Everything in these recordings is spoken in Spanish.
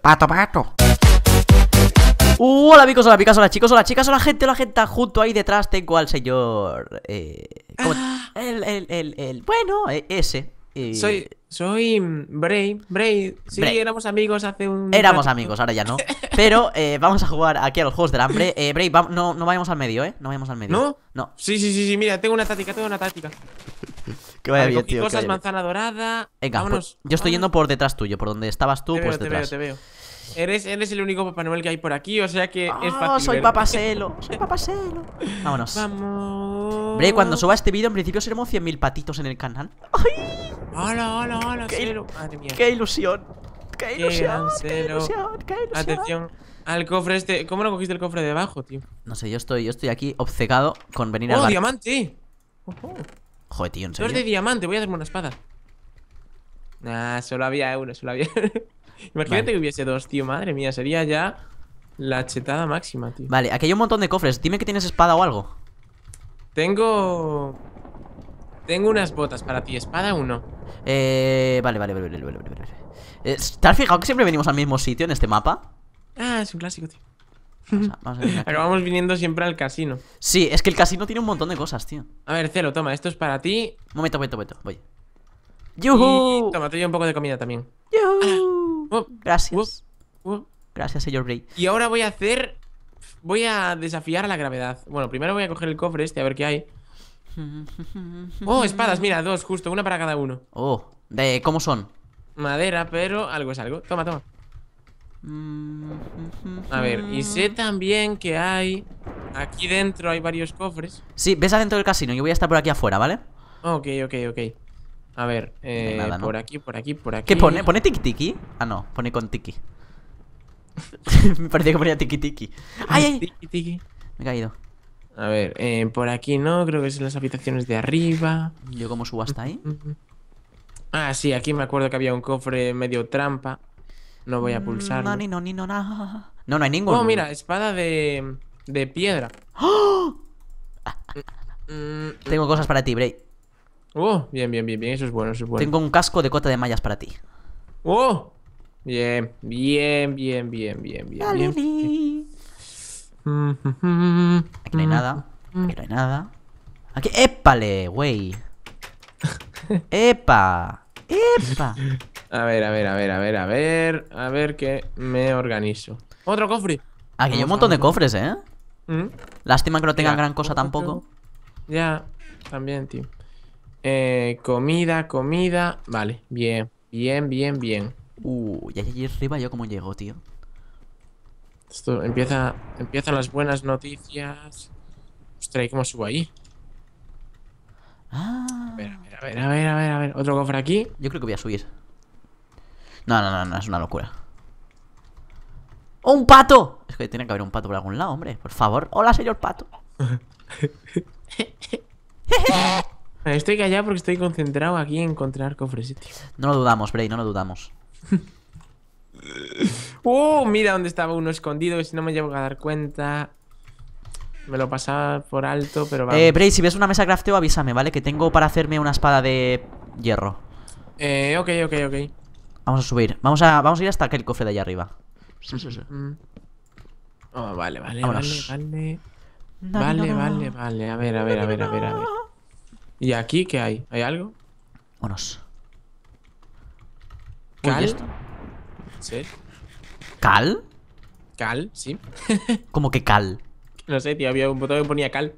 Pato, pato. Uh, hola amigos, hola amigas, hola chicos, hola chicas, hola gente, hola gente Junto ahí detrás tengo al señor eh, ah. El, el, el, el, bueno, e, ese eh, Soy, soy Bray. Bray, sí, éramos amigos hace un. Éramos amigos, ahora ya no. Pero eh, vamos a jugar aquí a los juegos del hambre. Eh, Bray, no, vayamos al medio, ¿eh? No vayamos al medio. ¿No? No. Sí, sí, sí, sí, mira, tengo una táctica, tengo una táctica. que vaya bien, tío. Cosas, manzana dorada. Venga, pues, vámonos. yo estoy yendo por detrás tuyo, por donde estabas tú, pues detrás. Te veo, te veo. Eres, el único Papá Noel que hay por aquí, o sea que es ah, fácil. soy papaselo! ¡Soy papaselo! Vámonos. Vamos. Bray, cuando suba este vídeo, en principio seremos 100.000 patitos en el canal. ¡Ay! Hola, hola, hola, qué cero. Qué ilusión. Qué ilusión. Qué, ilusión. Qué ilusión. Atención. Al cofre este. ¿Cómo no cogiste el cofre de abajo, tío? No sé, yo estoy, yo estoy aquí obcecado con venir a. ¡Oh, al diamante! Joder, tío, en serio. de diamante, voy a darme una espada. Nah, solo había uno, solo había. Imagínate que hubiese dos, tío. Madre mía, sería ya la chetada máxima, tío. Vale, aquí hay un montón de cofres. Dime que tienes espada o algo. Tengo. Tengo unas botas para ti, espada 1. Eh, vale, vale, vale, vale, vale, vale. Eh, ¿Te has fijado que siempre venimos al mismo sitio en este mapa? Ah, es un clásico, tío. Acabamos viniendo siempre al casino. Sí, es que el casino tiene un montón de cosas, tío. A ver, Celo, toma, esto es para ti. Momento, momento, momento, voy. ¡Yuhu! toma, te doy un poco de comida también. ¡Yuhu! Ah, oh, Gracias. Oh, oh. Gracias, señor Bray. Y ahora voy a hacer. Voy a desafiar a la gravedad. Bueno, primero voy a coger el cofre este a ver qué hay. Oh, espadas, mira, dos, justo, una para cada uno. Oh, ¿de cómo son? Madera, pero algo es algo. Toma, toma. A ver, y sé también que hay. Aquí dentro hay varios cofres. Sí, ves adentro del casino, yo voy a estar por aquí afuera, ¿vale? Ok, ok, ok. A ver, eh, por aquí, por aquí, por aquí. ¿Qué pone? ¿Pone tiki tiki? Ah, no, pone con tiki. Me parecía que ponía tiki tiki. ¡Ay, tiki. Me he caído. A ver, eh, por aquí no, creo que es en las habitaciones de arriba. ¿Yo como subo hasta ahí? Ah, sí, aquí me acuerdo que había un cofre medio trampa. No voy a mm, pulsar. No, ni no, ni no, no. No, no hay ninguno. No, oh, mira, espada de, de piedra. ¡Oh! Mm, Tengo cosas para ti, Bray. Oh, bien, bien, bien, bien. Eso es bueno, eso es bueno. Tengo un casco de cota de mallas para ti. Oh, bien, bien, bien, bien, bien, bien. bien. Aquí no hay nada. Aquí no hay nada. Aquí. ¡Épale, güey! ¡Epa! ¡Epa! A ver, a ver, a ver, a ver, a ver. A ver qué me organizo. ¡Otro cofre! Aquí hay un montón de cofres, ¿eh? ¿Mm? Lástima que no tengan gran cosa tampoco. Ya, también, tío. Eh, comida, comida. Vale, bien. Bien, bien, bien. Uh, y allí arriba yo como llego, tío. Esto empieza, empiezan las buenas noticias. Ostras, ¿y cómo subo ahí? Ah. A ver, a ver, a ver, a ver, a ver, Otro cofre aquí. Yo creo que voy a subir. No, no, no, no, es una locura. ¡Oh, ¡Un pato! Es que tiene que haber un pato por algún lado, hombre. Por favor. Hola, señor pato. estoy callado porque estoy concentrado aquí en encontrar cofres. No lo dudamos, Bray, no lo dudamos. ¡Uh! Mira dónde estaba uno escondido, que si no me llevo a dar cuenta. Me lo pasaba por alto, pero vale. Eh, Bray, si ves una mesa crafteo, avísame, ¿vale? Que tengo para hacerme una espada de hierro. Eh, ok, ok, ok. Vamos a subir. Vamos a, vamos a ir hasta aquel cofre de allá arriba. Sí, sí, vale, vale, vale. vale, vale, vale. A ver, a ver, a ver, a ver, ¿Y aquí qué hay? ¿Hay algo? Vámonos. ¿Qué esto? ¿Sí? ¿Cal? Cal, sí. ¿Cómo que Cal? No sé, tío, había un botón que ponía Cal.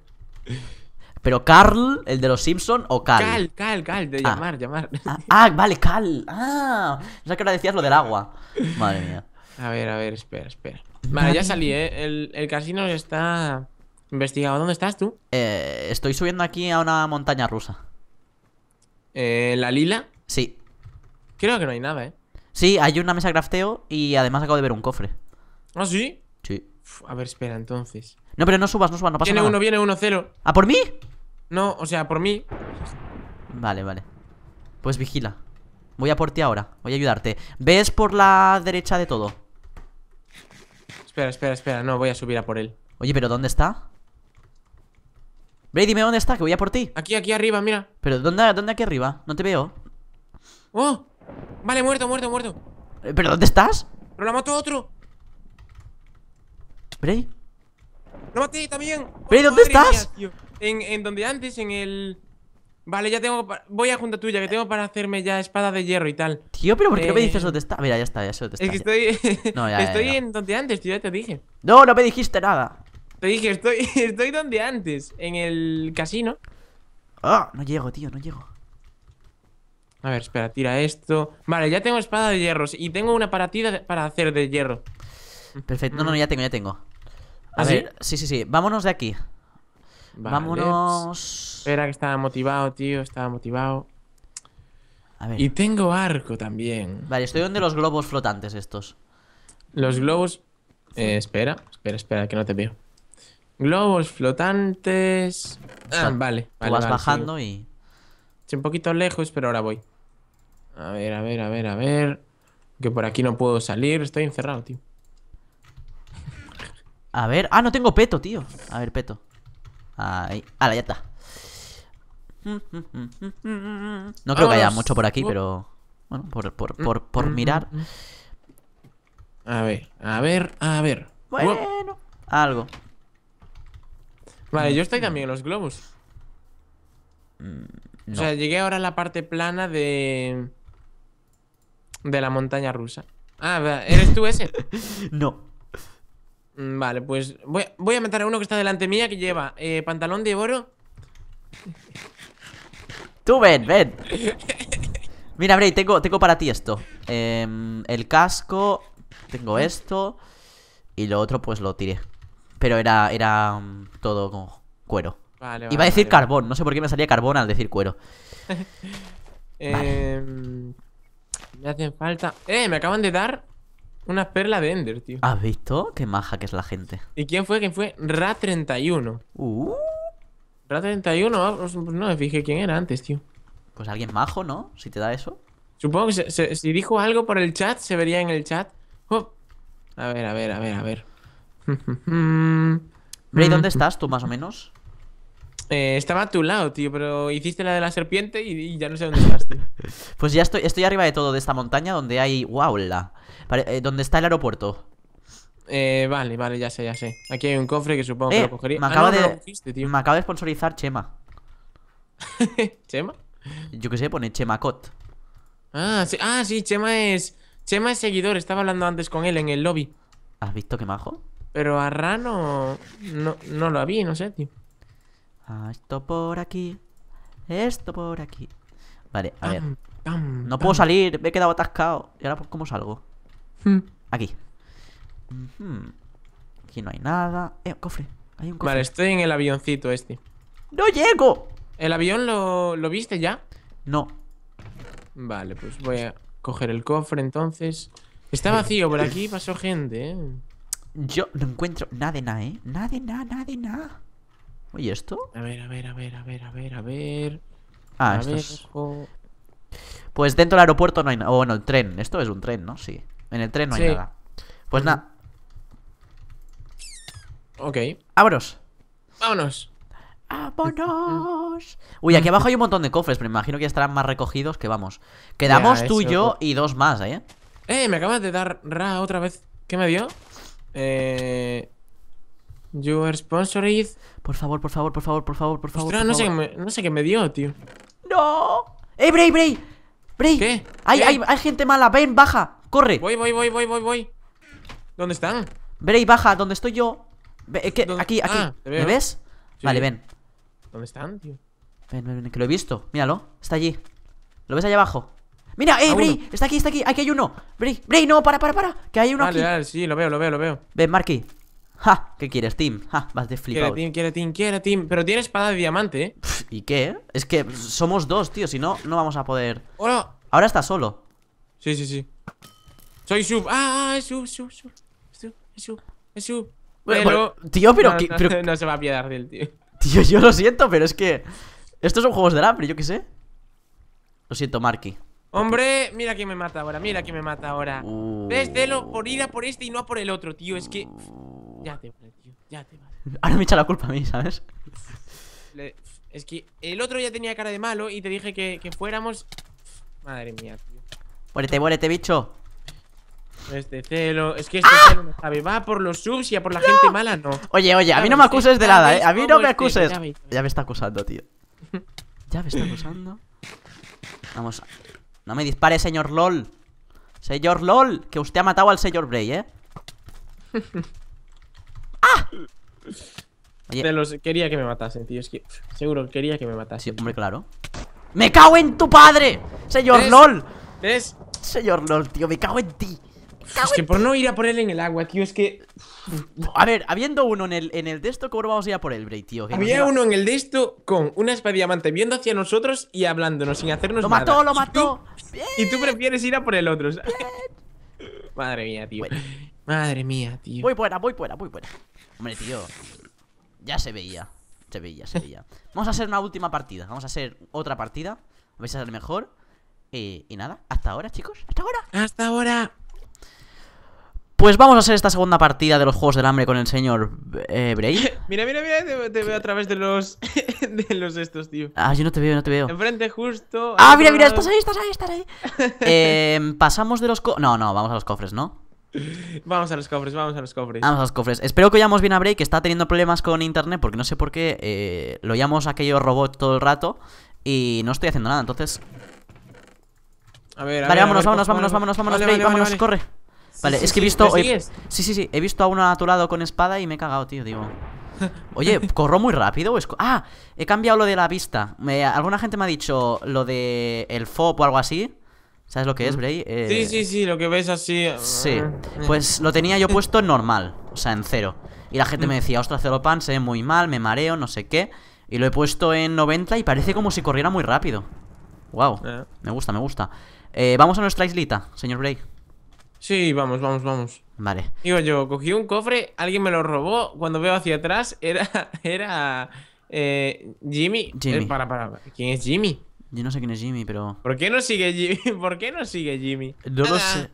¿Pero Carl, el de los Simpson o Cal? Cal, Cal, Cal, de ah. llamar, llamar. Ah, ah, vale, Cal. Ah, o que ahora decías lo del agua. Madre mía. A ver, a ver, espera, espera. Vale, ya salí, ¿eh? El, el casino está investigado. ¿Dónde estás tú? Eh, estoy subiendo aquí a una montaña rusa. Eh, ¿La lila? Sí. Creo que no hay nada, ¿eh? Sí, hay una mesa crafteo y además acabo de ver un cofre. ¿Ah, sí? Sí. a ver, espera, entonces. No, pero no subas, no subas, no pasa nada. Viene uno, viene uno, cero. ¿A ¿Ah, por mí? No, o sea, por mí. Vale, vale. Pues vigila. Voy a por ti ahora, voy a ayudarte. ¿Ves por la derecha de todo? Espera, espera, espera, no, voy a subir a por él. Oye, pero ¿dónde está? Brady, dime dónde está, que voy a por ti. Aquí, aquí arriba, mira. Pero ¿dónde, dónde aquí arriba? No te veo. ¡Oh! Vale, muerto, muerto, muerto. Eh, ¿Pero dónde estás? Pero la mató otro. ¿Bray? Lo maté también. ¿Bray, dónde estás? en, donde antes, en el. Vale, ya tengo. Voy a junta tuya, que tengo para hacerme ya espada de hierro y tal. Tío, pero ¿por qué no me dices eh, dónde está? Mira, ya está, ya sé dónde está. Es que estoy. no, ya, estoy en donde antes, tío, ya te dije. No, no me dijiste nada. Te dije, estoy, estoy donde antes, en el casino. Ah, no llego, tío, no llego. A ver, espera, tira esto. Vale, ya tengo espada de hierros y tengo una paratida para hacer de hierro. Perfecto, no, no, ya tengo, ya tengo. A ¿Ah, ver, sí? sí, sí, Vámonos de aquí. Vámonos. Espera, que estaba motivado, tío. Estaba motivado. Y tengo arco también. Vale, estoy donde los globos flotantes estos. Los globos. Eh, espera, espera, espera, que no te veo. Globos flotantes. Ah, vale, Tú vas bajando y. Estoy un poquito lejos, pero ahora voy. A ver, a ver, a ver, a ver. Que por aquí no puedo salir. Estoy encerrado, tío. A ver. Ah, no tengo peto, tío. A ver, peto. Ahí. la ya está. No creo que haya mucho por aquí, pero... Bueno, por, por, mirar. A ver, a ver, a ver. Bueno, algo. Vale, yo estoy también en los globos. Mm, o sea, llegué ahora a la parte plana de de la montaña rusa. Ah, ¿eres tú ese? no. Mm, vale, pues voy, a meter a uno que está delante mía que lleva eh, pantalón de oro. Tú ven, ven. Mira, Bray, tengo, tengo para ti esto. Em, el casco, tengo ah. esto y lo otro pues lo tiré. Pero era, era mm, todo con cuero. Vale, vale, Iba a decir carbón, no sé por qué me salía carbón al decir cuero. eh... Me hacen falta. ¡Eh! Me acaban de dar una perla de Ender, tío. ¿Has visto? Qué maja que es la gente. ¿Y quién fue? ¿Quién fue? Ra31. Uh. Ra31, ah, pues, pues no me fijé quién era antes, tío. Pues alguien majo, ¿no? Si te da eso. Supongo que si dijo algo por el chat, se vería en el chat. Oh. A ver, a ver, a ver, a ver. Bray, ¿dónde mm. estás tú más o menos? Eh, estaba a tu lado, tío, pero hiciste la de la serpiente y, ya no sé dónde estás, pues ya estoy, estoy arriba de todo de esta montaña donde hay. ¡Wow! La... Eh, donde está el aeropuerto. Eh, vale, vale, ya sé, ya sé. Aquí hay un cofre que supongo que lo cogería. Me ah, acaba, de... me acaba de sponsorizar Chema. ¿Chema? Yo qué sé, pone Chema Ah, sí, ah, sí, Chema es. Chema es seguidor, estaba hablando antes con él en el lobby. ¿Has visto qué majo? Pero a Rano no, no lo vi, no sé, tío. Ah, esto por aquí. Esto por aquí. Vale, a ver. no puedo salir, me he quedado atascado. ¿Y ahora pues, cómo salgo? Hmm. Aquí. Aquí no hay nada. Eh, cofre. Vale, estoy en el avioncito este. ¡No llego! ¿El avión lo, viste ya? No. Vale, pues voy a coger el cofre entonces. Está vacío, por aquí pasó gente, eh. Yo no encuentro nada de nada, ¿eh? Nada nada, nada de nada. Oye, ¿esto? A ver, a ver, a ver, a ver, a ver, a ver. Ah, esto es... Pues dentro del aeropuerto no hay nada. O bueno, el tren. Esto es un tren, ¿no? Sí. En el tren no hay nada. Pues nada. Ok. Vámonos. Vámonos. ¡Vámonos! Uy, aquí abajo hay un montón de cofres, pero me imagino que ya estarán más recogidos que vamos. Quedamos tú y yo pues. y dos más, ¿eh? ¡Eh! Me acabas de dar Ra otra vez. ¿Qué me dio? Eh. Your Por favor, por favor, por favor, por favor, por favor. no, Sé qué me, dio, tío. ¡No! ¡Eh, Bray, Bray! ¡Bray! ¿Qué? Hay, Hay, hay, gente mala, ven, baja, corre. Voy, voy, voy, voy, voy, voy. ¿Dónde están? Bray, baja, ¿Dónde estoy yo. Eh, aquí, aquí. Ah, ¿Me ves? Vale, ven. ¿Dónde están, tío? Ven, ven, ven, que lo he visto. Míralo, está allí. ¿Lo ves allá abajo? Mira, eh, ah, Bray, está aquí, está aquí, aquí hay uno. Bray, Bray, no, para, para, para, que hay uno aquí. Vale, sí, lo veo, lo veo, lo veo. Ven, Marky, ¡Ja! ¿Qué quieres, Tim? ¡Ja! Vas de flipado. Quiere Tim, quiere Tim, quiero Tim. Pero tiene espada de diamante, ¿eh? ¿Y qué? Es que somos dos, tío. Si no, no vamos a poder. ¡Hola! Ahora está solo. Sí, sí, sí. Soy sub. ¡Ah! ah es sub, sub, sub. Sub, sub, sub. Pero... Bueno, tío, pero, no, No, se va a piedar, del tío. Tío, yo lo siento, pero es que. Estos son juegos de hambre, yo qué sé. Lo siento, Marky. Hombre, mira que me mata ahora, mira que me mata ahora. Uh... ¿Ves, Delo? Por ir a por este y no a por el otro, tío. Es que. Uh. Ya te vale, tío. Ya te vale. Ahora me echa la culpa a mí, ¿sabes? Es que el otro ya tenía cara de malo y te dije que, fuéramos. Madre mía, tío. Muérete, muérete, bicho. Este celo, es que este ¡Ah! celo no sabe, va por los subs y a por la gente mala, no. Oye, oye, a mí no me acuses de nada, eh. A mí no me acuses. Ya me está acusando, tío. Ya me está acusando. Vamos. No me dispare, señor LOL. Señor LOL, que usted ha matado al señor Bray, eh. ¡Ah! quería que me matasen, tío. Es que seguro quería que me matasen. hombre, claro. ¡Me cago en tu padre! ¡Señor LOL! Señor LOL, tío, me cago en ti. es que por no ir a por él en el agua, tío, es que... A ver, habiendo uno en el, en el de esto, ¿cómo vamos a ir a por él, Bray, tío? Había uno en el de esto con una espada diamante viendo hacia nosotros y hablándonos sin hacernos ¡Lo mató, lo mató! Y tú prefieres ir a por el otro, Madre mía, tío. Madre mía, tío. Muy buena, voy buena, voy buena. Hombre, tío. Ya se veía. Se veía, se veía. Vamos a hacer una última partida. Vamos a hacer otra partida. A ver si sale mejor. Y... Eh, y nada, hasta ahora, chicos. Hasta ahora. Hasta ahora. Pues vamos a hacer esta segunda partida de los Juegos del Hambre con el señor eh, Bray. mira, mira, mira, te, veo a través de los de los estos, tío. Ah, yo no te veo, no te veo. Enfrente justo. Ah, mira, mira, estás ahí, estás ahí, estás ahí. eh, pasamos de los co No, no, vamos a los cofres, ¿no? Vamos a los cofres, vamos a los cofres. Vamos a los cofres. Espero que oyamos bien a Bray, que está teniendo problemas con internet, porque no sé por qué eh, lo llamamos aquello robot todo el rato y no estoy haciendo nada, entonces. A ver, ver, vámonos, vámonos, vámonos, vámonos, vámonos, vale, vámonos, corre. Vale, es que he visto. Sí, sí, sí, he visto a uno a tu lado con espada y me he cagado, tío, digo. Oye, ¿corro muy rápido? Es... Ah, he cambiado lo de la vista. Alguna gente me ha dicho lo de el FOP o algo así. ¿Sabes lo que es, mm. Bray? Sí, eh, sí, sí, lo que ves así. Eh, sí. Eh. Pues lo tenía yo puesto en normal, o sea, en cero. Y la gente me mm. decía, ostras, cero pan, se ve muy mal, me mareo, no sé qué. Y lo he puesto en 90 y parece como si corriera muy rápido. Wow, me gusta, me gusta. vamos a nuestra islita, señor Bray. Sí, vamos, vamos, vamos. Vale. Digo yo, cogí un cofre, alguien me lo robó. Cuando veo hacia atrás, era. Era. Jimmy. Jimmy. para, para. ¿Quién es Jimmy? Yo no sé quién es Jimmy, pero... ¿Por qué no sigue Jimmy? ¿Por qué no sigue Jimmy? No lo sé.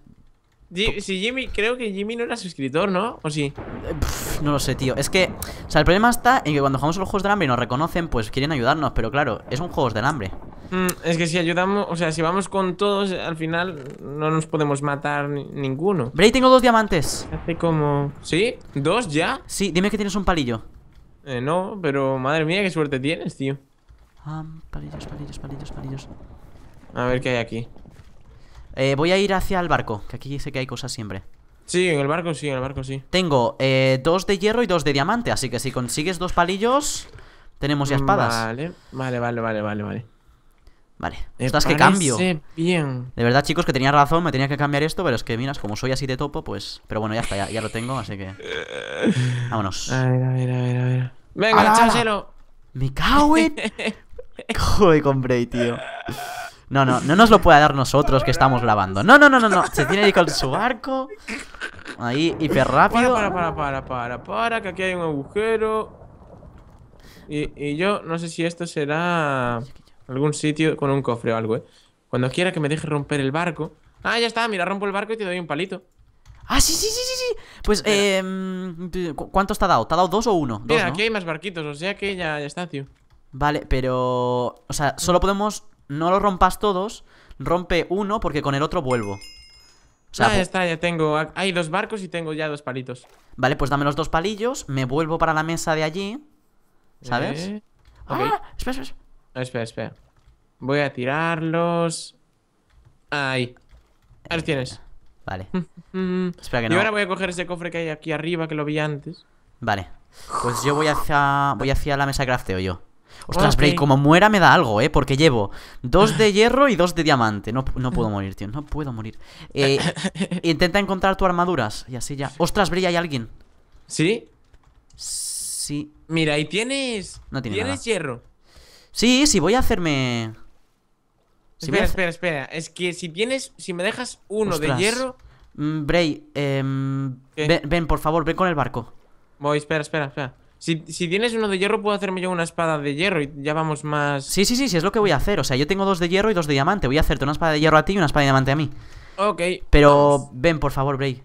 si Jimmy, creo que Jimmy no era suscriptor, ¿no? ¿O sí? Eh, no lo sé, tío. Es que, o sea, el problema está en que cuando jugamos a los juegos del hambre y nos reconocen, pues quieren ayudarnos, pero claro, es un juegos del hambre. Mm, es que si ayudamos, o sea, si vamos con todos, al final no nos podemos matar ninguno. Bray, tengo dos diamantes. Hace como. ¿Sí? ¿Dos ya? Sí, dime que tienes un palillo. Eh, no, pero madre mía, qué suerte tienes, tío palillos, palillos, palillos, palillos. A ver qué hay aquí. Eh, voy a ir hacia el barco, que aquí sé que hay cosas siempre. Sí, en el barco sí, en el barco sí. Tengo eh, dos de hierro y dos de diamante, así que si consigues dos palillos, tenemos ya espadas. Vale, vale, vale, vale, vale. Vale, vale. estás que cambio. bien. De verdad, chicos, que tenía razón, me tenía que cambiar esto, pero es que, miras, como soy así de topo, pues... Pero bueno, ya está, ya, lo tengo, así que... Vámonos. A ver, a ver, a ver, Venga, échanselo Me cago en... Joder, con tío. No, no, no nos lo puede dar nosotros que estamos lavando. No, no, no, no, no. Se tiene ahí con su barco. Ahí, hiper rápido. Para, para, para, para, para, que aquí hay un agujero. Y, yo no sé si esto será algún sitio con un cofre o algo, eh. Cuando quiera que me deje romper el barco. Ah, ya está, mira, rompo el barco y te doy un palito. Ah, sí, sí, sí, sí, Pues, eh, em, ¿cuántos te ha dado? ¿Te ha dado dos o uno? aquí hay más barquitos, o sea que ya está, tío. Vale, pero... O sea, solo podemos... No lo rompas todos. Rompe uno porque con el otro vuelvo. Ah, ya está, ya tengo... Ah, hay dos barcos y tengo ya dos palitos. Vale, pues dame los dos palillos. Me vuelvo para la mesa de allí. ¿Sabes? Eh, ah, espera, espera. espera, espera. Voy a tirarlos. Ahí. Ahí los tienes. Vale. espera que no. Y ahora voy a coger ese cofre que hay aquí arriba, que lo vi antes. Vale. Pues yo voy hacia. Voy hacia la mesa de crafteo yo. Ostras, Bray, como muera me da algo, ¿eh? Porque llevo dos de hierro y dos de diamante. No, puedo morir, tío. No puedo morir. Eh, intenta encontrar tu armaduras y así ya. Ostras, Bray, hay alguien. ¿Sí? Sí. Mira, y tienes. No tiene ¿Tienes hierro? Sí, sí, voy a hacerme. Si espera, espera, espera. Es que si tienes. Si me dejas uno de hierro. Bray, mm, em, ven, ven, por favor, ven con el barco. Voy, espera, espera, espera. Si, tienes uno de hierro, puedo hacerme yo una espada de hierro y ya vamos más. Sí, sí, sí, sí, es lo que voy a hacer. O sea, yo tengo dos de hierro y dos de diamante. Voy a hacerte una espada de hierro a ti y una espada de diamante a mí. Ok. Pero ven, por favor, Bray.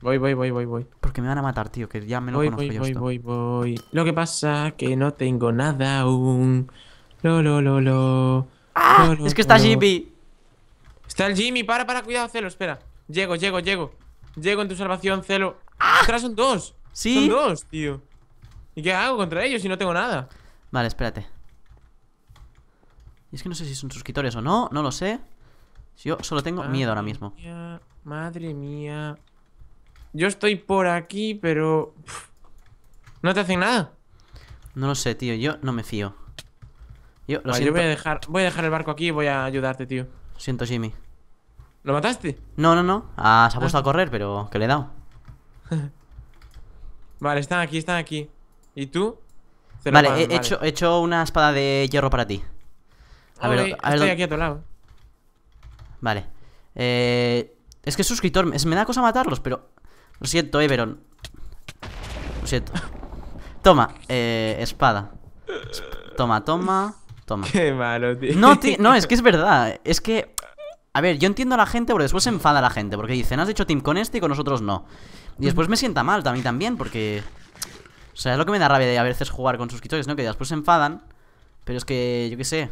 Voy, voy, voy, voy, voy. Porque me van a matar, tío, que ya me lo voy, conozco voy, Voy, voy, voy, Lo que pasa que no tengo nada aún. Lo, lo, lo, lo. ¡Ah! es que está Jimmy. Está el Jimmy, para, para, cuidado, Celo, espera. Llego, llego, llego. Llego en tu salvación, Celo. ¡Ah! son dos. Sí. Son dos, tío. ¿Y qué hago contra ellos si no tengo nada? Vale, espérate. Y es que no sé si son suscriptores o no, no lo sé. Yo solo tengo miedo ahora mismo. madre mía. Yo estoy por aquí, pero... no te hacen nada. No lo sé, tío. Yo no me fío. Yo, lo voy, a dejar, voy a dejar el barco aquí y voy a ayudarte, tío. Lo siento, Jimmy. ¿Lo mataste? No, no, no. Ah, se ha ah. puesto a correr, pero que le he dado. vale, están aquí, están aquí. ¿Y tú? vale, he, Hecho, hecho una espada de hierro para ti. A ver, a estoy aquí a tu lado. Vale. Eh, es que es suscriptor, me da cosa matarlos, pero... Lo siento, Everon. Lo siento. Toma, eh, espada. Toma, toma, toma. Qué malo, tío. No, no, es que es verdad. Es que... A ver, yo entiendo a la gente porque después se enfada la gente. Porque dicen, has hecho team con este y con nosotros no. Y después me sienta mal también, también porque... O sea, es lo que me da rabia de a veces jugar con suscriptores, ¿no? Que después se enfadan. Pero es que, yo qué sé.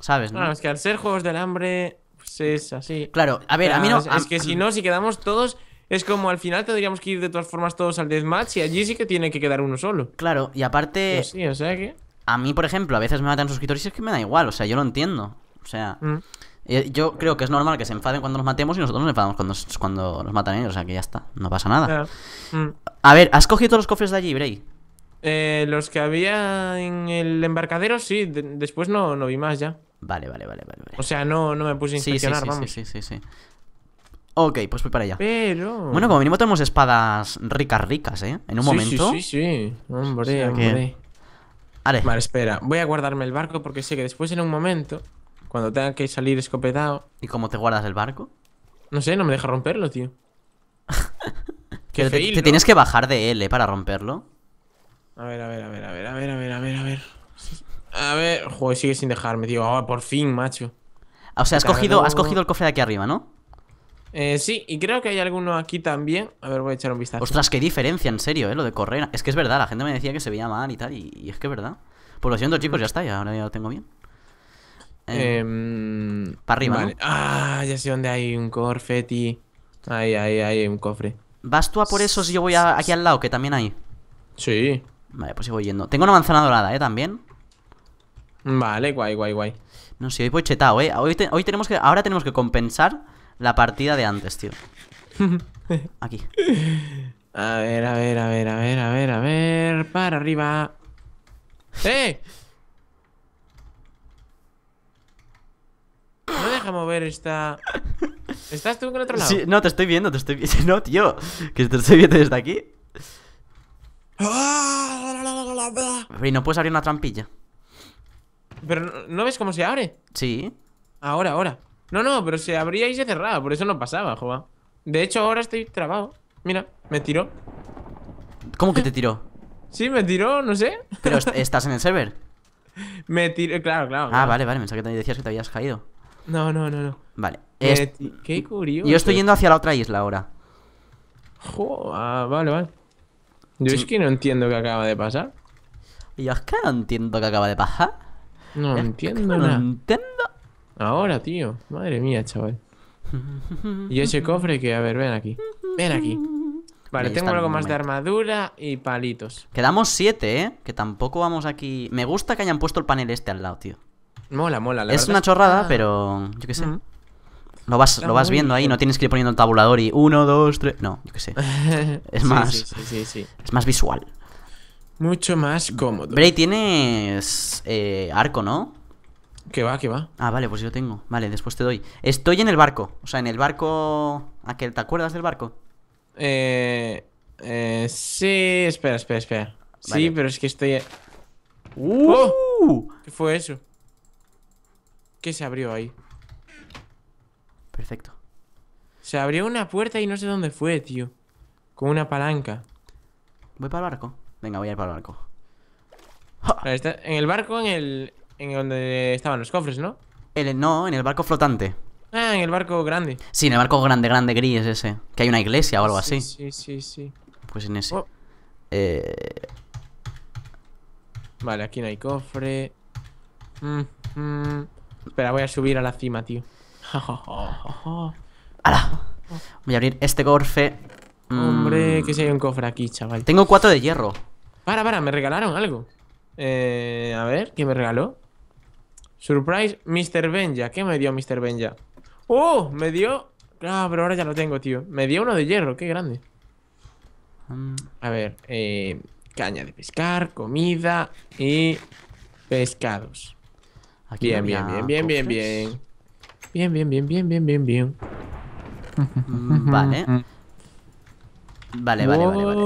¿Sabes, no? Claro, ah, es que al ser juegos del hambre, pues es así. Claro, a ver, a mí no. Es, que si no, si quedamos todos. Es como al final tendríamos que ir de todas formas todos al deathmatch y allí sí que tiene que quedar uno solo. Claro, y aparte. sí, o sea que. A mí, por ejemplo, a veces me matan suscriptores y es que me da igual, o sea, yo lo entiendo. O sea. Mm. Eh, yo creo que es normal que se enfaden cuando nos matemos y nosotros nos enfadamos cuando, nos matan ellos, o sea que ya está, no pasa nada. Mm. A ver, ¿has cogido todos los cofres de allí, Bray? Eh, los que había en el embarcadero, sí, después no, no vi más ya. Vale, vale, vale, vale. O sea, no, me puse a inspeccionar, sí, sí, sí, Sí, sí, sí, Ok, pues voy para allá. Pero... Bueno, como mínimo tenemos espadas ricas, ricas, ¿eh? En un momento. Sí, sí, sí, hombre, hombre. Vale. vale, espera, voy a guardarme el barco porque sé que después en un momento... Cuando tenga que salir escopetado. ¿Y cómo te guardas el barco? No sé, no me deja romperlo, tío. te, tienes que bajar de L eh, para romperlo. A ver, a ver, a ver, a ver, a ver, a ver, a ver, a ver. A ver, joder, sigue sin dejarme, tío. Ah, por fin, macho. O sea, has cogido, has cogido el cofre de aquí arriba, ¿no? Eh, sí, y creo que hay alguno aquí también. A ver, voy a echar un vistazo. Ostras, qué diferencia, en serio, eh, lo de correr. Es que es verdad, la gente me decía que se veía mal y tal, y, es que es verdad. Pues lo siento, chicos, ya está, ya ahora ya lo tengo bien. Eh, em, para arriba, vale. Ah, ya sé dónde hay un corfeti. Ahí, ahí, ahí hay un cofre. ¿Vas tú a por eso si yo voy aquí al lado, que también hay? Sí. Vale, pues sigo yendo. Tengo una manzana dorada, ¿eh? También. Vale, guay, guay, guay. No sé, hoy voy chetado, ¿eh? Hoy, hoy tenemos que, ahora tenemos que compensar la partida de antes, tío. Aquí. A ver, a ver, a ver, a ver, a ver, a ver. Para arriba. ¡Eh! No deja mover esta... ¿Estás tú con otro lado? Sí, no, te estoy viendo, te estoy viendo. No, tío, que te estoy viendo desde aquí. Y no puedes abrir una trampilla. Pero no, ves cómo se abre. Sí. Ahora, ahora. No, no, pero se abría y se cerraba, por eso no pasaba, joa. De hecho, ahora estoy trabado. Mira, me tiró. ¿Cómo que te tiró? sí, me tiró, no sé. Pero estás en el server. me tiró, claro, claro, Ah, vale, vale, me que te decías que te habías caído. No, no, no, no. Vale. Eh, qué curioso. Yo estoy yendo hacia la otra isla ahora. vale, vale. Yo es que no entiendo qué acaba de pasar. Yo es que no entiendo qué acaba de pasar. No entiendo nada. No entiendo. Ahora, tío. Madre mía, chaval. y ese cofre que, a ver, ven aquí. Ven aquí. Vale, tengo algo más de armadura y palitos. Quedamos siete, ¿eh? Que tampoco vamos aquí... Me gusta que hayan puesto el panel este al lado, tío. Mola, mola. La es una chorrada, ah. pero yo qué sé. Lo vas, lo vas viendo ahí, no tienes que ir poniendo el tabulador y uno, dos, tres. No, yo qué sé. Es más. Sí, sí, sí, es más visual. Mucho más cómodo. Bray, tienes eh, arco, ¿no? Que va, que va. Ah, vale, pues yo tengo. Vale, después te doy. Estoy en el barco. O sea, en el barco. Aquel, ¿te acuerdas del barco? Eh. Eh. Sí, espera, espera, espera. Sí, pero es que estoy. Eh. ¡Uh! ¿Qué fue eso? ¿Qué se abrió ahí? Perfecto. Se abrió una puerta y no sé dónde fue, tío. Con una palanca. Voy para el barco. Venga, voy a ir para el barco. en el barco, en el. En donde estaban los cofres, ¿no? El, no, en el barco flotante. Ah, en el barco grande. Sí, en el barco grande, grande, gris ese. Que hay una iglesia o algo así. Sí, sí, sí. Pues en ese. Oh. Eh. Vale, aquí no hay cofre. Mm, mm. Espera, voy a subir a la cima, tío. ¡Hala! Voy a abrir este cofre. Mm. Hombre, que si hay un cofre aquí, chaval. Tengo cuatro de hierro. Para, para, me regalaron algo. Eh, a ver, ¿qué me regaló? Surprise, Mr. Benja. ¿Qué me dio Mr. Benja? ¡Oh! Me dio... Ah, pero ahora ya lo tengo, tío. Me dio uno de hierro, qué grande. Mm. A ver, eh, caña de pescar, comida y pescados bien, bien, bien, bien, bien, bien, bien, bien. Bien, bien, bien, bien, bien, Vale. Vale, vale, vale, vale,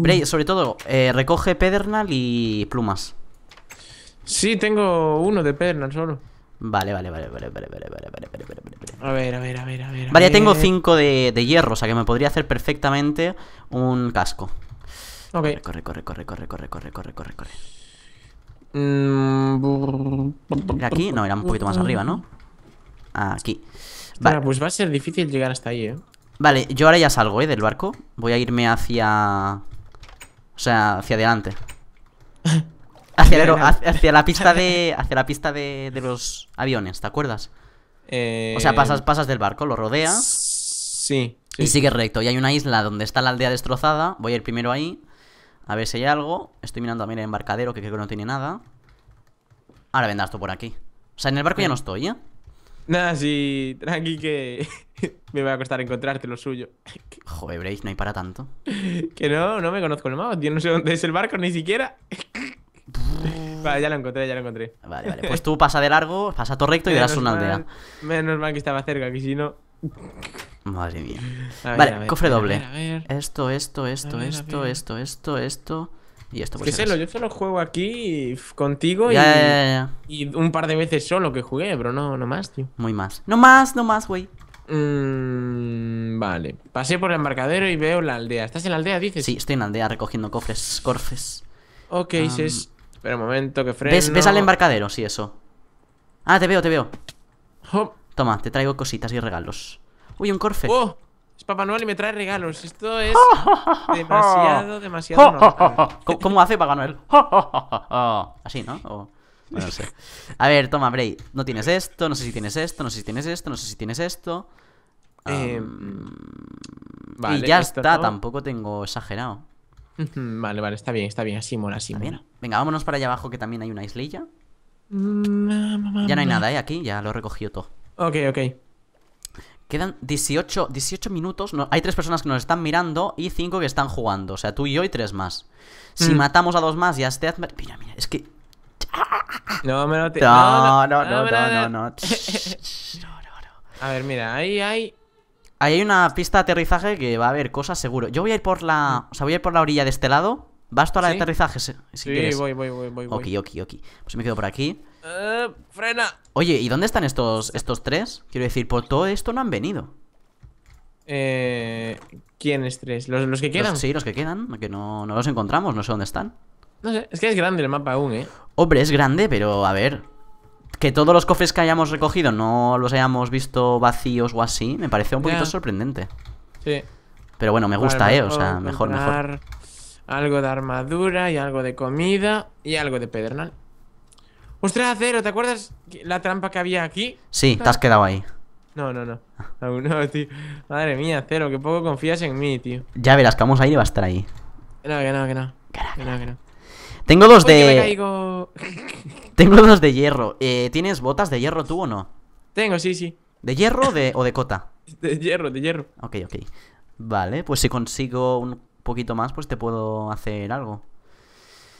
Bray, sobre todo, eh, recoge pedernal y plumas. Sí, tengo uno de pedernal solo. Vale, vale, vale, vale, vale, vale, vale, vale, vale, vale, A ver, a ver, a ver, a ver. Vale, tengo cinco de, de hierro, o sea que me podría hacer perfectamente un casco. Ok. Corre, corre, corre, corre, corre, corre, corre, corre, corre, corre. Mm, aquí, no, era un poquito más arriba, ¿no? Aquí. Vale. pues va a ser difícil llegar hasta ahí, ¿eh? Vale, yo ahora ya salgo, ¿eh? Del barco. Voy a irme hacia... O sea, hacia adelante. Hacia, hacia la pista de... Hacia la pista de, de los aviones, ¿te acuerdas? Eh, o sea, pasas, pasas del barco, lo rodeas. Sí, Y sigues recto. Y hay una isla donde está la aldea destrozada. Voy a ir primero ahí. A ver si hay algo. Estoy mirando a el embarcadero, que creo que no tiene nada. Ahora vendrás tú por aquí. O sea, en el barco ya no estoy, ¿eh? Nada, sí, tranqui que me va a costar encontrarte lo suyo. Joder, Brave, no hay para tanto. que no, no me conozco el mapa, yo no sé dónde es el barco ni siquiera. vale, ya lo encontré, ya lo encontré. Vale, vale, pues tú pasa de largo, pasa todo recto y verás una aldea. Menos mal que estaba cerca, que si no... Madre mía. vale, cofre doble. esto, esto, esto, esto, esto, esto, esto. Y esto pues que lo yo solo juego aquí contigo y, un par de veces solo que jugué, pero no, no más, tío. Muy más. No más, no más, güey. Mm, vale. Pasé por el embarcadero y veo la aldea. ¿Estás en la aldea, dices? Sí, estoy en la aldea recogiendo cofres, corfes. Ok, um, Espera un momento que freno. ¿Ves, al embarcadero? Sí, eso. Ah, te veo, te veo. Toma, te traigo cositas y regalos. Uy, un corfe. Oh, es Papá Noel y me trae regalos. Esto es demasiado, demasiado ¿Cómo hace Papá Noel? Así, ¿no? A ver, toma, Bray. No tienes esto, no sé si tienes esto, no sé si tienes esto, no sé si tienes esto. Eh, y ya está, tampoco tengo exagerado. Vale, vale, está bien, está bien, así mola, así mola. Venga, vámonos para allá abajo que también hay una islilla. Mm, ya no hay nada, ¿eh? Aquí ya lo he recogido todo. Ok, ok. Quedan 18, minutos. No, hay tres personas que nos están mirando y cinco que están jugando. O sea, tú y yo y tres más. Si mm. matamos a dos más y a este... Mira, mira, es que... No, me lo no, no, no, no, no, A ver, mira, ahí hay... Ahí hay una pista de aterrizaje que va a haber cosas seguro. Yo voy a ir por la... O sea, voy a ir por la orilla de este lado. ¿Vas tú a la de aterrizaje? Si, quieres. sí, voy, voy, voy, voy. Ok, ok, ok. Pues me quedo por aquí. Eh, frena. Oye, ¿y dónde están estos, estos tres? Quiero decir, por todo esto no han venido. Eh, ¿Quiénes tres? ¿Los, que quedan? sí, los que quedan, que no, los encontramos, no sé dónde están. No sé, es que es grande el mapa aún, ¿eh? Hombre, es grande, pero a ver. Que todos los cofres que hayamos recogido no los hayamos visto vacíos o así, me parece un poquito sorprendente. Sí. Pero bueno, me gusta, ¿eh? O sea, mejor, mejor. Algo de armadura y algo de comida y algo de pedernal. ¡Ostras, Cero! ¿Te acuerdas la trampa que había aquí? Sí, te has quedado ahí. No, no, no. Madre mía, Cero, que poco confías en mí, tío. Ya verás que vamos a ir y va a estar ahí. No, que no, que no. Que no, Tengo dos de. Tengo dos de hierro. Eh, ¿Tienes botas de hierro tú o no? Tengo, sí, sí. ¿De hierro de, o de cota? De hierro, de hierro. Ok, ok. Vale, pues si consigo un poquito más, pues te puedo hacer algo.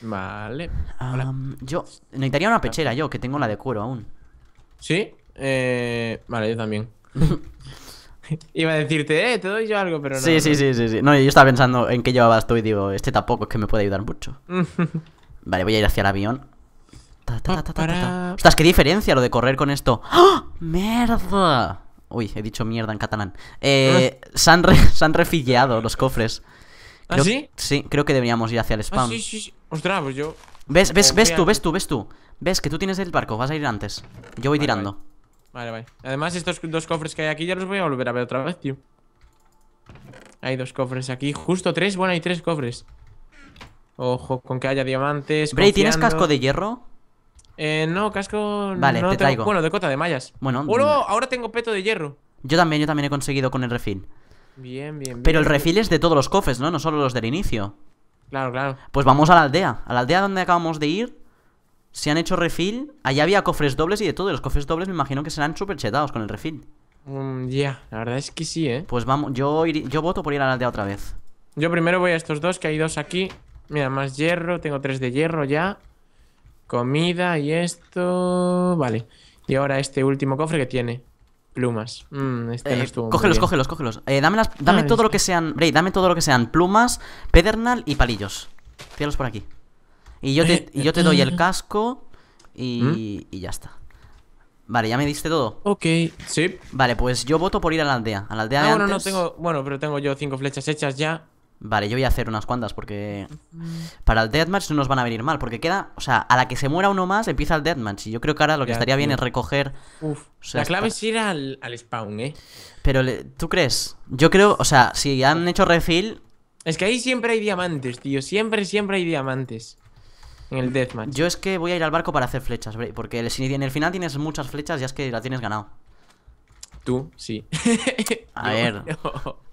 Vale. yo necesitaría una pechera, yo, que tengo la de cuero aún. ¿Sí? Eh, vale, yo también. Iba a decirte, eh, te doy yo algo, pero no. Sí, sí, sí, sí, No, yo estaba pensando en qué llevabas tú y digo, este tampoco es que me puede ayudar mucho. vale, voy a ir hacia el avión. Ta, Ostras, qué diferencia lo de correr con esto. ¡Ah! ¡Mierda! Uy, he dicho mierda en catalán. Eh, se, han refilleado los cofres. ¿Ah, sí? Sí, creo que deberíamos ir hacia el ah, spawn. sí, sí, sí. Ostras, pues yo... ¿Ves, ves, ves tú, ves tú, ves tú? ¿Ves que tú tienes el barco? Vas a ir antes. Yo voy tirando. Vale. vale, Además, estos dos cofres que hay aquí ya los voy a volver a ver otra vez, tío. Hay dos cofres aquí. Justo tres. Bueno, hay tres cofres. Ojo, con que haya diamantes. Bray, ¿tienes casco de hierro? Eh, no, casco. Vale, te traigo. Bueno, de cota de mallas. Bueno, bueno oh, mm. Ahora tengo peto de hierro. Yo también, yo también he conseguido con el refil. Bien, bien, bien. Pero el refil es de todos los cofres, ¿no? No solo los del inicio. Claro, claro. Pues vamos a la aldea. A la aldea donde acabamos de ir. Se han hecho refill. Allá había cofres dobles y de todo. Los cofres dobles me imagino que serán súper chetados con el refill. Mm, ya, la verdad es que sí, ¿eh? Pues vamos, yo, yo voto por ir a la aldea otra vez. Yo primero voy a estos dos, que hay dos aquí. Mira, más hierro, tengo tres de hierro ya. Comida y esto... Vale. Y ahora este último cofre que tiene. Plumas. Mmm, este no eh, cógelos, cógelos, cógelos, eh, dame las, dame ah, todo lo este. que sean. Bray, dame todo lo que sean plumas, pedernal y palillos. Tíralos por aquí. Y yo te, eh, yo te doy el casco ¿Mm? y, ya está. Vale, ¿ya me diste todo? Ok, sí. Vale, pues yo voto por ir a la aldea. A la aldea ah, no tengo. Bueno, pero tengo yo cinco flechas hechas ya. Vale, yo voy a hacer unas cuantas porque mm. para el deathmatch no nos van a venir mal, porque queda, o sea, a la que se muera uno más empieza el deathmatch y yo creo que ahora lo que estaría bien es recoger... Uf, o sea, la clave es ir al, al spawn, ¿eh? Pero, ¿tú crees? Yo creo, o sea, si han hecho refill... Es que ahí siempre hay diamantes, tío, siempre, siempre hay diamantes. En el deathmatch. Yo es que voy a ir al barco para hacer flechas, porque en el final tienes muchas flechas ya es que la tienes ganado. Tú, sí. A ver.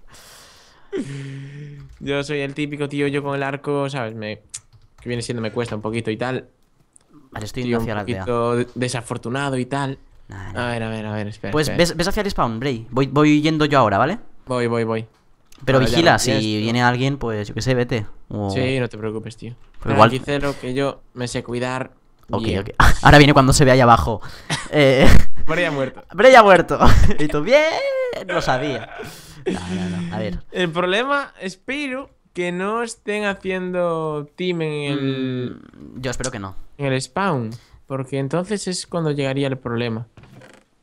yo soy el típico tío, yo con el arco, ¿sabes? Me, que viene siendo, me cuesta un poquito y tal. Vale, estoy hacia un poquito desafortunado y tal. A ver, a ver, a ver, espera. Pues Ves, ves, hacia el spawn, Bray. Voy, voy yendo yo ahora, ¿vale? Voy, voy, voy. Pero vigila, si viene alguien, pues yo que sé, vete. Sí, no te preocupes, tío. Pero igual... Dice lo que yo me sé cuidar. Ok, ok. Ahora viene cuando se ve ahí abajo. eh... Bray ha muerto. Bray ha muerto. y tú, bien, lo sabía. A ver. El problema, espero que no estén haciendo team en el. Mm, yo espero que no. En el spawn. Porque entonces es cuando llegaría el problema.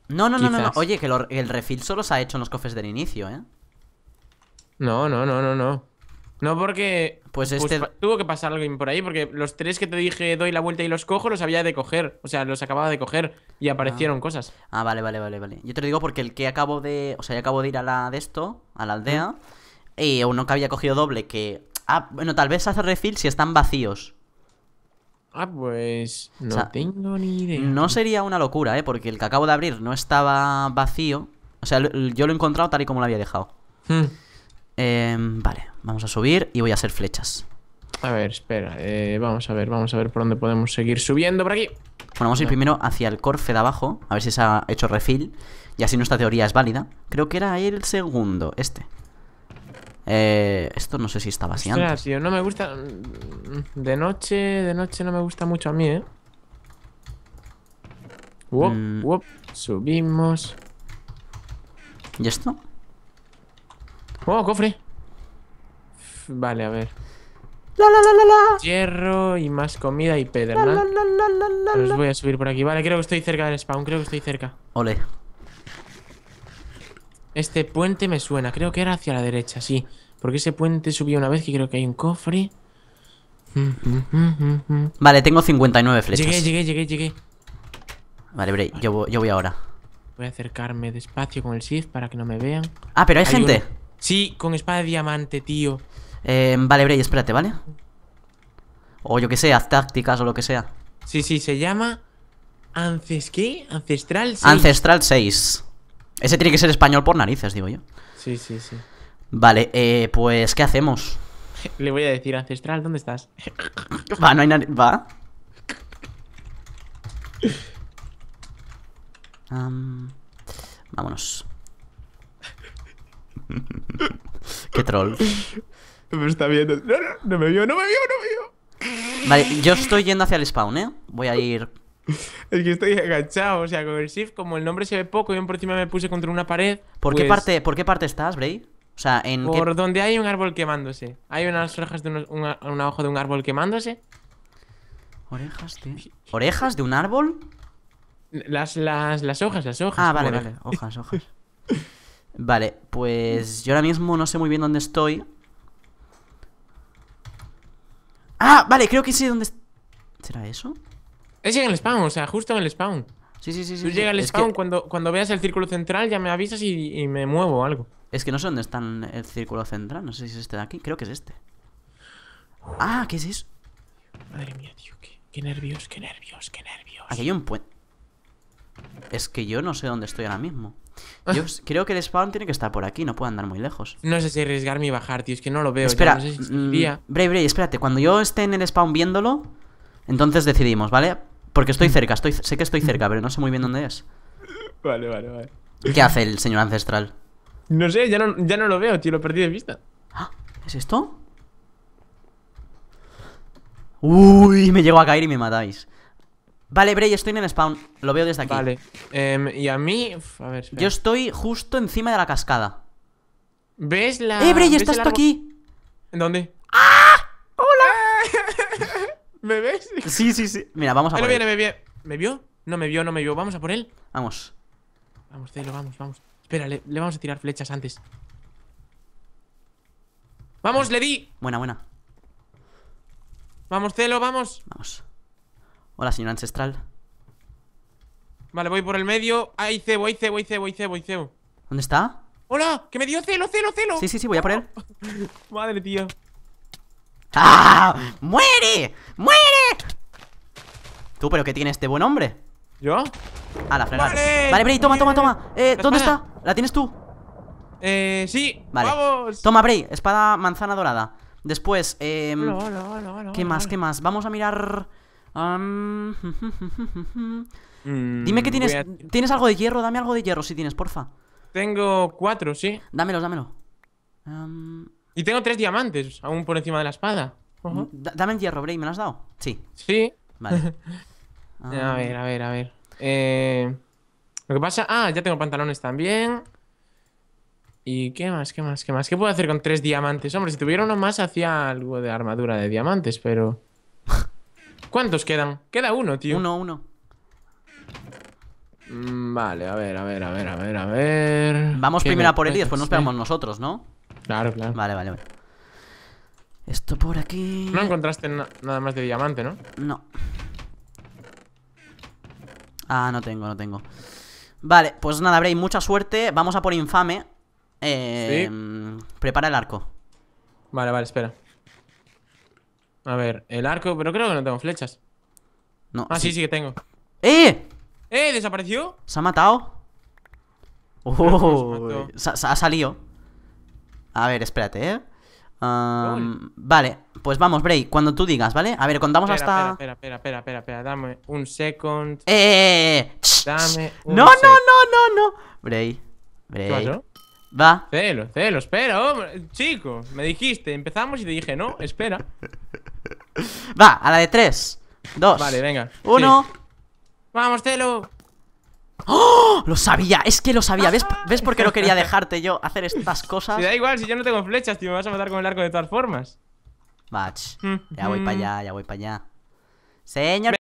No, no, no, no, Oye, que el refill solo se ha hecho en los cofres del inicio, ¿eh? No, no, no, no, no. No porque pues, pues este tuvo que pasar alguien por ahí, porque los tres que te dije doy la vuelta y los cojo, los había de coger. O sea, los acababa de coger y aparecieron ah. cosas. Ah, vale, vale, vale, vale. Yo te lo digo porque el que acabo de. O sea, yo acabo de ir a la de esto, a la aldea. Y uno que había cogido doble, que. Ah, bueno, tal vez hace refill si están vacíos. Ah, pues. No tengo ni idea. No sería una locura, ¿eh? Porque el que acabo de abrir no estaba vacío. O sea, yo lo he encontrado tal y como lo había dejado. Hmm. Em, vale, Vamos a subir y voy a hacer flechas. A ver, espera. Eh, vamos a ver, vamos a ver por dónde podemos seguir subiendo por aquí. Bueno, vamos a ir primero hacia el corfe de abajo, a ver si se ha hecho refill. Y así nuestra teoría es válida. Creo que era el segundo, este. Eh, esto no sé si estaba así Ostras, no me gusta... De noche, de noche no me gusta mucho a mí, ¿eh? Mm. subimos. ¿Y esto? ¡Oh, cofre! Vale, a ver. Hierro y más comida y pedra. Los voy a subir por aquí. Vale, creo que estoy cerca del spawn. Creo que estoy cerca. Ole. Este puente me suena. Creo que era hacia la derecha, sí. Porque ese puente subí una vez que creo que hay un cofre. Vale, tengo 59 flechas. Llegué, llegué, llegué, llegué. Vale, Bray, yo, voy ahora. Voy a acercarme despacio con el shift para que no me vean. Ah, pero hay, gente. Sí, con espada de diamante, tío. Em, vale, Bray, espérate, ¿vale? O yo que sé, haz tácticas o lo que sea. Sí, sí, se llama... Ancestral 6. Ancestral 6. Ese tiene que ser español por narices, digo yo. Sí, sí, sí. Vale, eh, pues, ¿qué hacemos? Le voy a decir, Ancestral, ¿dónde estás? Va, no hay nadie... Va. vámonos. Qué troll. está viendo. No, no, no me vio, no me vio, no me vio. Vale, yo estoy yendo hacia el spawn, ¿eh? Voy a ir. Es que estoy agachado, o sea, con el shift, como el nombre se ve poco, yo por encima me puse contra una pared. ¿Por, qué, pues parte, ¿por qué parte estás, Bray? O sea, en. Por donde hay un árbol quemándose. Hay unas orejas de una, de un árbol quemándose. ¿Orejas de.? ¿Orejas de un árbol? Las, las, las hojas, las hojas. Ah, vale, vale, hojas, hojas. vale, pues yo ahora mismo no sé muy bien dónde estoy. Ah, vale, creo que sé dónde... ¿Será eso? Es en el spawn, o sea, justo en el spawn. Sí, sí, sí. Tú sí, llega al spawn, cuando, cuando veas el círculo central ya me avisas y, me muevo algo. Es que no sé dónde está el círculo central, no sé si es este de aquí, creo que es este. Ah, ¿qué es eso? Madre mía, tío, qué, qué nervios, qué nervios, qué nervios. Aquí hay un puente. Es que yo no sé dónde estoy ahora mismo. Yo creo que el spawn tiene que estar por aquí, no puede andar muy lejos. No sé si arriesgarme y bajar, tío, es que no lo veo. Espera, Bray, mm, Bray, espérate, cuando yo esté en el spawn viéndolo, entonces decidimos, ¿vale? Porque estoy mm. cerca, sé que estoy cerca, pero no sé muy bien dónde es. Vale, vale, vale. ¿Qué hace el señor ancestral? No sé, ya no, ya no lo veo, tío, lo perdí de vista. ¿Ah, ¿Es esto? Uy, me llego a caer y me matáis. Vale, Bray, estoy en el spawn. Lo veo desde aquí. Vale. Em, y a mí. a ver, Yo estoy justo encima de la cascada. ¿Ves la.? ¡Eh, Bray, estás tú aquí! ¿En dónde? ¡Ah! ¡Hola! ¿Me ves? Sí, sí, sí. Mira, vamos a por él. Me, viene. ¿Me vio? No me vio, no me vio. Vamos a por él. Vamos. Vamos, Celo, vamos, vamos. Espera, le, le vamos a tirar flechas antes. ¡Vamos, le di! Buena, buena. Vamos, Celo, vamos. Vamos. Hola, señora ancestral. Vale, voy por el medio. Ahí cebo, ahí cebo, ahí cebo, ahí cebo, ahí cebo. ¿Dónde está? ¡Hola! ¡Que me dio celo, celo, celo! Sí, sí, sí, voy a por él. Madre, tío. ¡Ah! ¡Muere! ¡Muere! Tú, pero ¿qué tiene este buen hombre? ¿Yo? A la fregada. Vale, Bray, toma, toma, toma. Eh, ¿Dónde está? ¿La tienes tú? Eh, sí. Vale. Vamos. Toma, Bray, espada manzana dorada. Después, eh. ¿Qué más? ¿Qué más? Vamos a mirar. Dime que mm, tienes. ¿Tienes algo de hierro? Dame algo de hierro si tienes, porfa. Tengo cuatro, sí. Dámelo, dámelo. Y tengo tres diamantes, aún por encima de la espada. Mm, dame el hierro, Bray, ¿me lo has dado? Sí. Sí. Vale. A ver, a ver, a ver. Eh, lo que pasa. Ah, ya tengo pantalones también. ¿Y qué más? ¿Qué más? ¿Qué más? ¿Qué puedo hacer con tres diamantes? Hombre, si tuviera uno más, hacía algo de armadura de diamantes, pero. ¿Cuántos quedan? Queda uno, tío. Uno, uno. Mm, vale, a ver, a ver, a ver, a ver, a ver. Vamos primero a por el y después pues nos pegamos nosotros, ¿no? Claro, claro. Vale, vale, vale. Esto por aquí. No encontraste nada más de diamante, ¿no? No. Ah, no tengo, no tengo. Vale, pues nada, Bray, mucha suerte. Vamos a por infame. Eh, Prepara el arco. Vale, vale, espera. A ver, el arco, pero creo que no tengo flechas. No. Ah, sí, sí, que tengo. ¡Eh! ¡Eh! ¿Desapareció? ¿Se ha matado? Oh, se, ha salido. A ver, espérate, ¿eh? vale, pues vamos, Bray, cuando tú digas, ¿vale? A ver, contamos hasta. Espera, espera, espera, espera, espera, dame un second. ¡Eh! Dame no, no, no, no, no, Bray, Bray. Va. Celo, celo, espera, hombre. Chico, me dijiste, empezamos y te dije, no, espera. Va, a la de tres. Dos. Vale, venga. Uno. Vamos, celo. ¡Oh! Lo sabía, es que lo sabía. ¿Ves, por qué no quería dejarte yo hacer estas cosas? Si da igual, si yo no tengo flechas, tío, me vas a matar con el arco de todas formas. Match. Mm, ya voy para mm. allá, ya voy para allá. Señor.